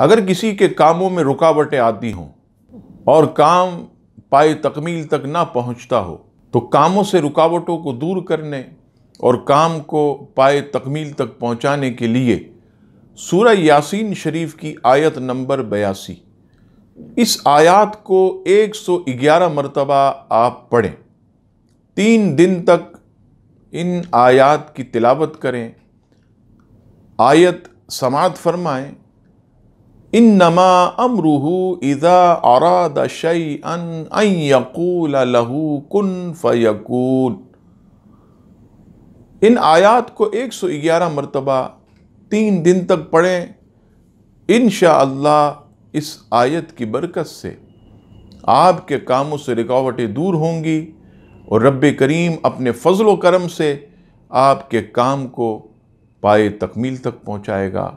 अगर किसी के कामों में रुकावटें आती हों और काम पाए तकमील तक ना पहुंचता हो तो कामों से रुकावटों को दूर करने और काम को पाए तकमील तक पहुंचाने के लिए सूरह यासीन शरीफ की आयत नंबर बयासी इस आयत को 111 मरतबा आप पढ़ें तीन दिन तक इन आयत की तिलावत करें आयत समात फरमाएं انما امره اذا اراد شيئا ان يقول له کن فيكون ان آیات کو ایک سو گیارہ مرتبہ تین دن تک پڑھیں انشاءاللہ اللہ اس آیت کی برکت سے آپ کے کاموں سے رکاوٹیں دور ہوں گی اور رب کریم اپنے فضل و کرم سے آپ کے کام کو پائے تکمیل تک پہنچائے گا